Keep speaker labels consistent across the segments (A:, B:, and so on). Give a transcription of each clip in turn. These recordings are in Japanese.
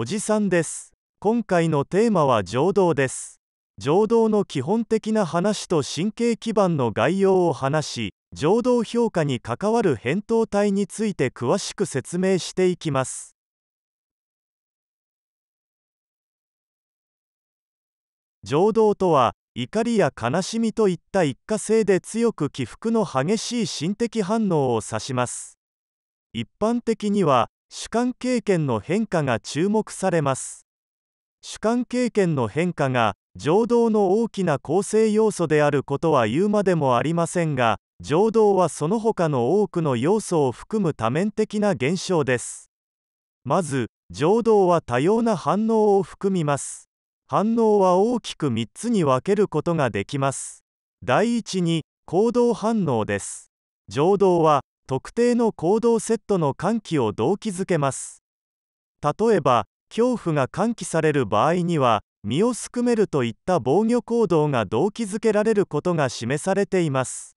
A: おじさんです今回のテーマは情動です情動の基本的な話と神経基盤の概要を話し情動評価に関わる扁桃体について詳しく説明していきます情動とは怒りや悲しみといった一過性で強く起伏の激しい心的反応を指します一般的には主観経験の変化が注目されます主観経験の変化が情動の大きな構成要素であることは言うまでもありませんが情動はその他の多くの要素を含む多面的な現象ですまず情動は多様な反応を含みます反応は大きく3つに分けることができます第一に行動反応です情動は特定の行動セットの喚起を動機づけます例えば恐怖が喚起される場合には身をすくめるといった防御行動が動機づけられることが示されています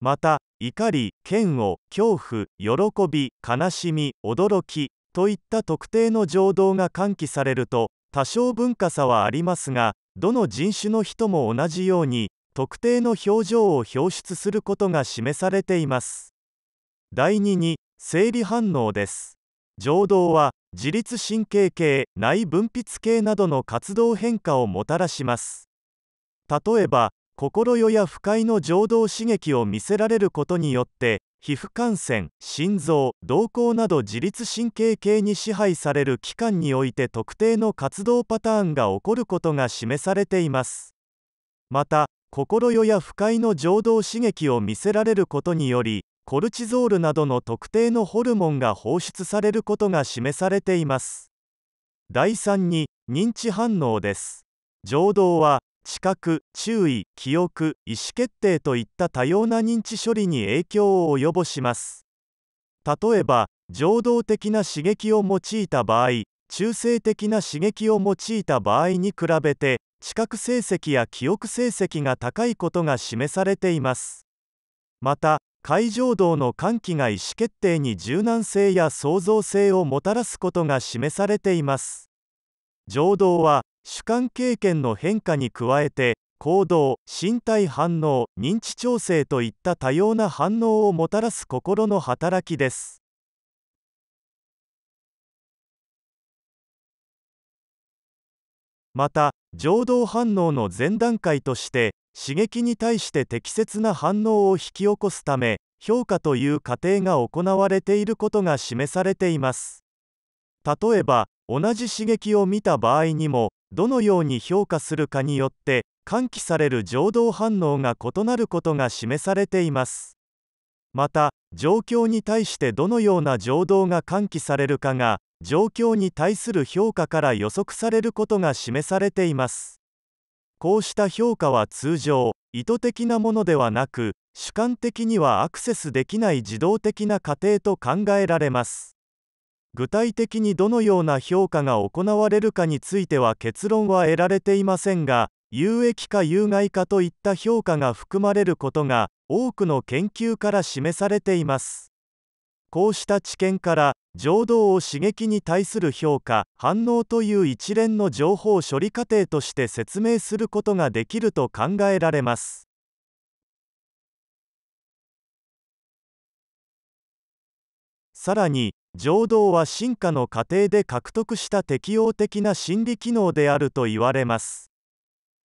A: また怒り嫌悪恐怖喜び悲しみ驚きといった特定の情動が喚起されると多少文化差はありますがどの人種の人も同じように特定の表情を表出することが示されています第2に生理反応です情動は自律神経系内分泌系などの活動変化をもたらします例えば心よや不快の情動刺激を見せられることによって皮膚感染心臓瞳孔など自律神経系に支配される器官において特定の活動パターンが起こることが示されていますまた心よや不快の情動刺激を見せられることによりコルチゾールなどの特定のホルモンが放出されることが示されています第3に認知反応です情動は知覚注意記憶意思決定といった多様な認知処理に影響を及ぼします例えば情動的な刺激を用いた場合中性的な刺激を用いた場合に比べて知覚成績や記憶成績が高いことが示されていますまた海上道の寒気が意思決定に柔軟性や創造性をもたらすことが示されています情動は主観経験の変化に加えて行動身体反応認知調整といった多様な反応をもたらす心の働きですまた情動反応の前段階として刺激に対して適切な反応を引き起こすため評価という過程が行われていることが示されています例えば同じ刺激を見た場合にもどのように評価するかによって喚起される情動反応が異なることが示されていますまた状況に対してどのような情動が喚起されるかが状況に対する評価から予測されることが示されていますこうした評価は通常意図的なものではなく主観的にはアクセスできない自動的な過程と考えられます具体的にどのような評価が行われるかについては結論は得られていませんが有益か有害かといった評価が含まれることが多くの研究から示されていますこうした知見から情動を刺激に対する評価反応という一連の情報処理過程として説明することができると考えられますさらに情動は進化の過程で獲得した適応的な心理機能であると言われます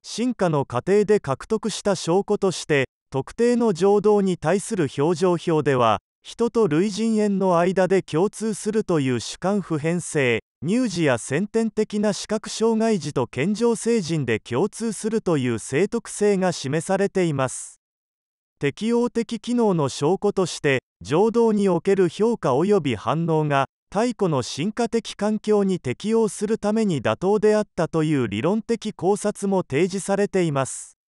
A: 進化の過程で獲得した証拠として特定の情動に対する表情表では人と類人猿の間で共通するという主観普遍性乳児や先天的な視覚障害児と健常成人で共通するという正徳性が示されています適応的機能の証拠として情動における評価及び反応が太古の進化的環境に適応するために妥当であったという理論的考察も提示されています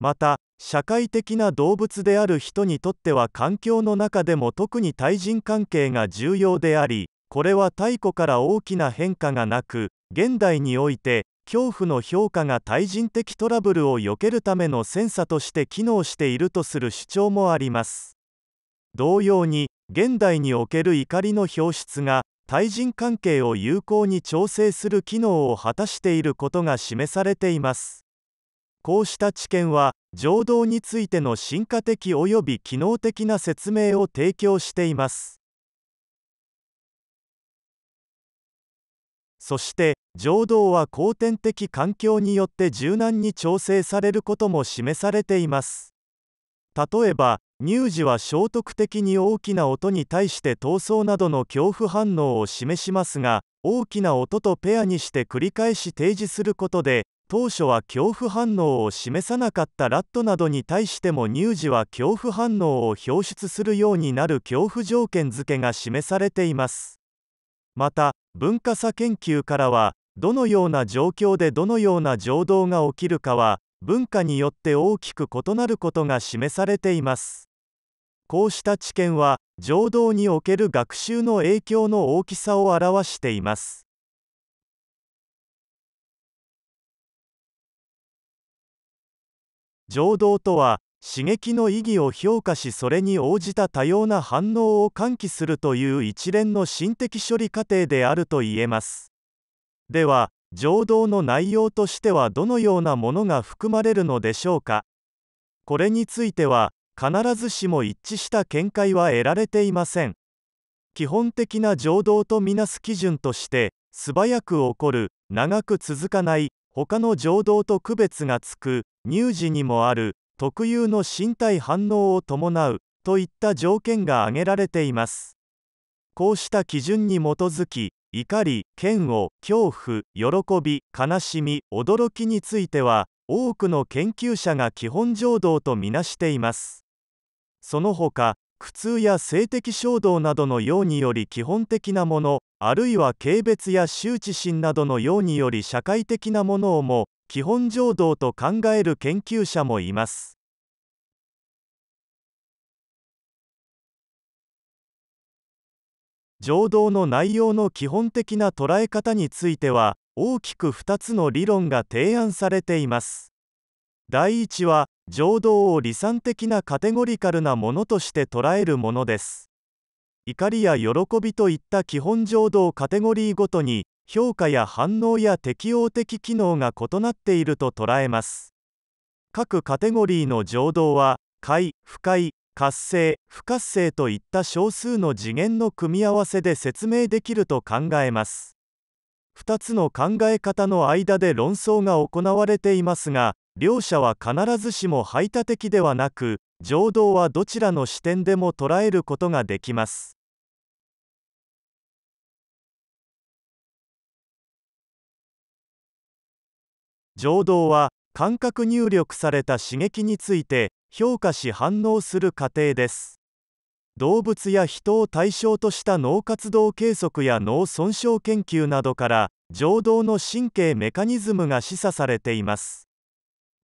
A: また社会的な動物である人にとっては環境の中でも特に対人関係が重要でありこれは太古から大きな変化がなく現代において恐怖の評価が対人的トラブルを避けるためのセンサとして機能しているとする主張もあります同様に現代における怒りの表出が対人関係を有効に調整する機能を果たしていることが示されていますこうした知見は情動についての進化的及び機能的な説明を提供していますそして情動は後天的環境によって柔軟に調整されることも示されています例えば乳児は衝突的に大きな音に対して闘争などの恐怖反応を示しますが大きな音とペアにして繰り返し提示することで当初は恐怖反応を示さなかったラットなどに対しても乳児は恐怖反応を表出するようになる恐怖条件付けが示されていますまた文化差研究からはどのような状況でどのような情動が起きるかは文化によって大きく異なることが示されていますこうした知見は情動における学習の影響の大きさを表しています情動とは刺激の意義を評価しそれに応じた多様な反応を喚起するという一連の心的処理過程であると言えますでは情動の内容としてはどのようなものが含まれるのでしょうかこれについては必ずしも一致した見解は得られていません基本的な情動とみなす基準として素早く起こる長く続かない他の情動と区別がつく乳児にもある特有の身体反応を伴うといった条件が挙げられていますこうした基準に基づき怒り嫌悪恐怖喜び悲しみ驚きについては多くの研究者が基本情動とみなしていますその他苦痛や性的衝動などのようにより基本的なものあるいは軽蔑や羞恥心などのようにより社会的なものをも基本情動と考える研究者もいます情動の内容の基本的な捉え方については大きく2つの理論が提案されています第一は情動を理算的なカテゴリカルなものとして捉えるものです怒りや喜びといった基本情動カテゴリーごとに評価や反応や適応的機能が異なっていると捉えます各カテゴリーの情動は快不快活性不活性といった少数の次元の組み合わせで説明できると考えます2つの考え方の間で論争が行われていますが両者は必ずしも排他的ではなく情動はどちらの視点でも捉えることができます情動は感覚入力された刺激について評価し反応する過程です動物や人を対象とした脳活動計測や脳損傷研究などから情動の神経メカニズムが示唆されています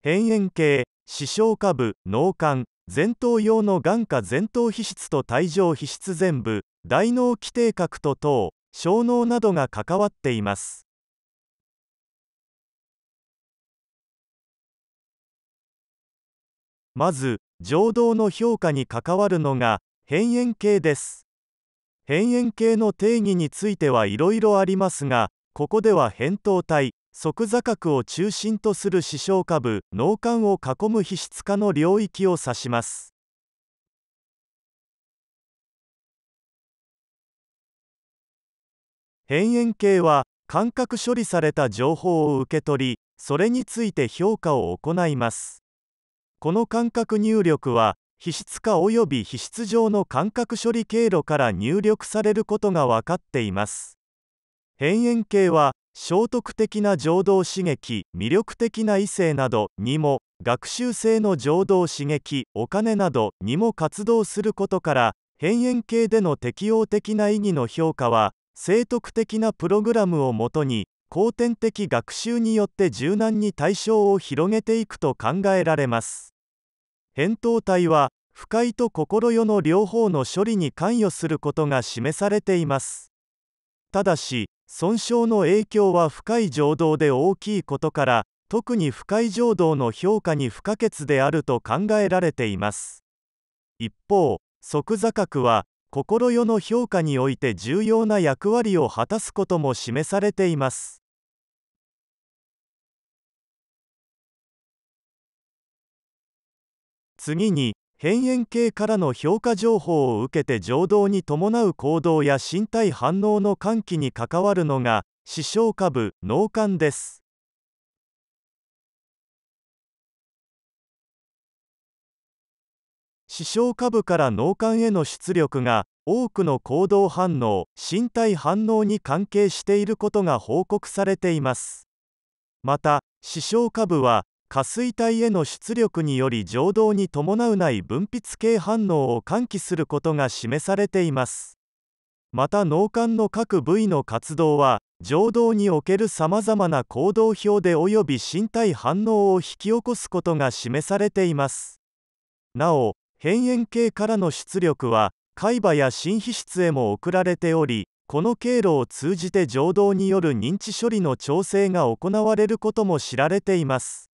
A: 辺縁系視床下部脳幹前頭用の眼下前頭皮質と帯状皮質全部大脳基底核と等小脳などが関わっていますまず情動の評価に関わるのが辺縁系です辺縁系の定義についてはいろいろありますがここでは扁桃体側座角を中心とする視床下部脳幹を囲む皮質化の領域を指します辺縁系は感覚処理された情報を受け取りそれについて評価を行いますこの感覚入力は皮質化及び皮質上の感覚処理経路から入力されることが分かっています変円系は聖徳的な情動刺激魅力的な異性などにも学習性の情動刺激お金などにも活動することから変円系での適応的な意義の評価は聖徳的なプログラムをもとに後天的学習によって柔軟に対象を広げていくと考えられます扁桃体は不快と心世の両方の処理に関与することが示されていますただし損傷の影響は深い情動で大きいことから特に深い情動の評価に不可欠であると考えられています一方即座角は心世の評価において重要な役割を果たすことも示されています次に変円系からの評価情報を受けて情動に伴う行動や身体反応の喚起に関わるのが視床下部脳幹です視床下部から脳幹への出力が多くの行動反応身体反応に関係していることが報告されていますまた視床下部は下垂体への出力により情動に伴うない分泌系反応を喚起することが示されていますまた脳幹の各部位の活動は情動におけるさまざまな行動表で及び身体反応を引き起こすことが示されていますなお辺縁系からの出力は海馬や心皮質へも送られておりこの経路を通じて情動による認知処理の調整が行われることも知られています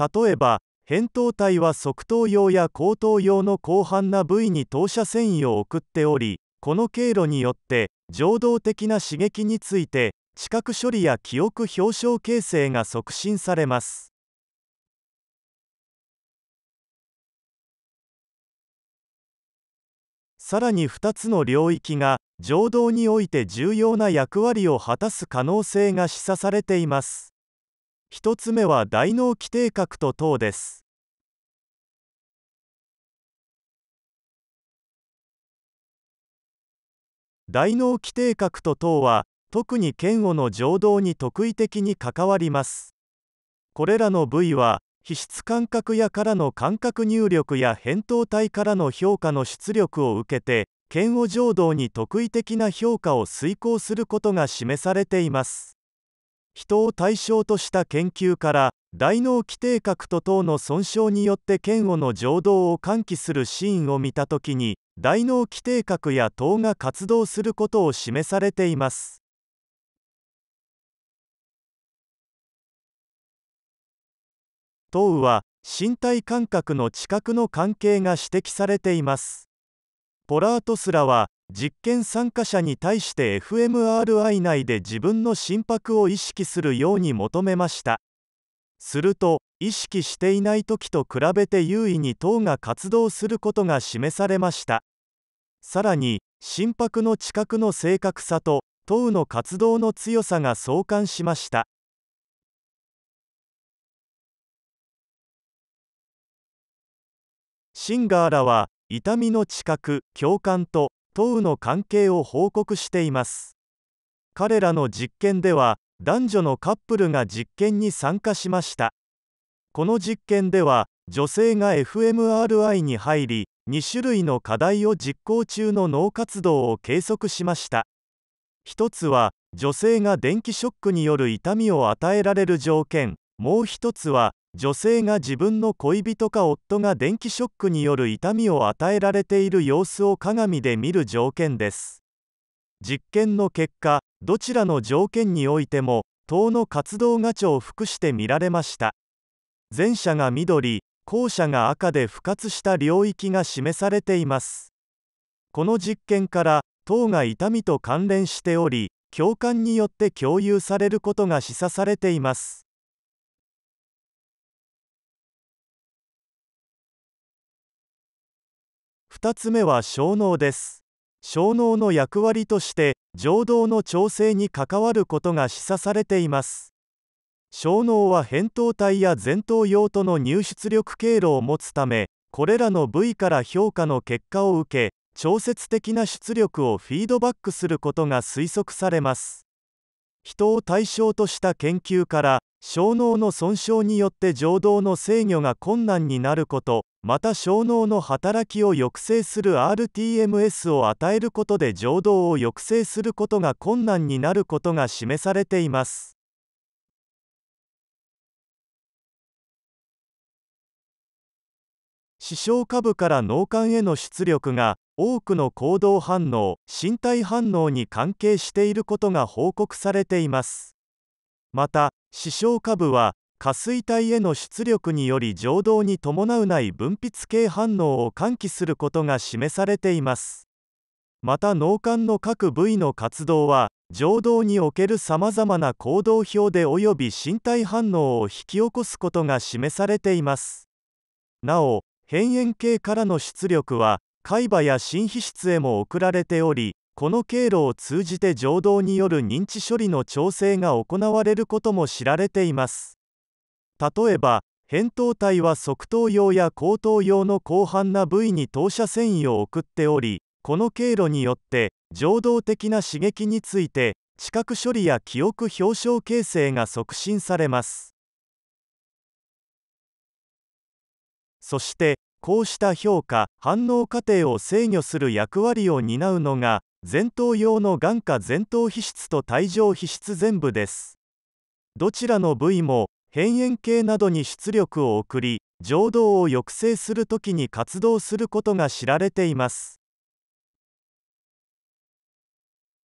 A: 例えば扁桃体は側頭葉や後頭用の広範な部位に投射繊維を送っておりこの経路によって情動的な刺激について知覚処理や記憶表彰形成が促進されますさらに2つの領域が情動において重要な役割を果たす可能性が示唆されています1つ目は大脳基底核と糖です大脳基底核と糖は特に嫌悪の情動に特異的に関わりますこれらの部位は皮質感覚やからの感覚入力や扁桃体からの評価の出力を受けて嫌悪情動に特異的な評価を遂行することが示されています人を対象とした研究から大脳基底核と等の損傷によって嫌悪の情動を喚起するシーンを見た時に大脳基底核や等が活動することを示されています。等は身体感覚の知覚の関係が指摘されています。ポラートスラは実験参加者に対して FMRI 内で自分の心拍を意識するように求めましたすると意識していない時と比べて優位に糖が活動することが示されましたさらに心拍の知覚の正確さと糖の活動の強さが相関しましたシンガーらは痛みの知覚共感と党の関係を報告しています彼らの実験では男女のカップルが実験に参加しましたこの実験では女性が FMRI に入り2種類の課題を実行中の脳活動を計測しました1つは女性が電気ショックによる痛みを与えられる条件もう1つは女性が自分の恋人か夫が電気ショックによる痛みを与えられている様子を鏡で見る条件です実験の結果どちらの条件においても党の活動が重複して見られました前者が緑後者が赤で不活した領域が示されていますこの実験から党が痛みと関連しており共感によって共有されることが示唆されています2つ目は小脳です小脳の役割として情動の調整に関わることが示唆されています小脳は扁桃体や前頭葉との入出力経路を持つためこれらの部位から評価の結果を受け調節的な出力をフィードバックすることが推測されます人を対象とした研究から小脳の損傷によって情動の制御が困難になることまた小脳の働きを抑制する RTMS を与えることで情動を抑制することが困難になることが示されています視床下部から脳幹への出力が多くの行動反応身体反応に関係していることが報告されていますまた視床下部は下垂体への出力により情動に伴うない分泌系反応を喚起することが示されていますまた脳幹の各部位の活動は情動におけるさまざまな行動表で及び身体反応を引き起こすことが示されていますなお辺縁系からの出力は海馬や心皮質へも送られておりこの経路を通じて情動による認知処理の調整が行われることも知られています例えば扁桃体は側頭葉や後頭葉の広範な部位に投射繊維を送っておりこの経路によって情動的な刺激について知覚処理や記憶表彰形成が促進されますそしてこうした評価反応過程を制御する役割を担うのが前頭葉の眼下前頭皮質と帯状皮質全部ですどちらの部位も辺縁系などに出力を送り情動を抑制するときに活動することが知られています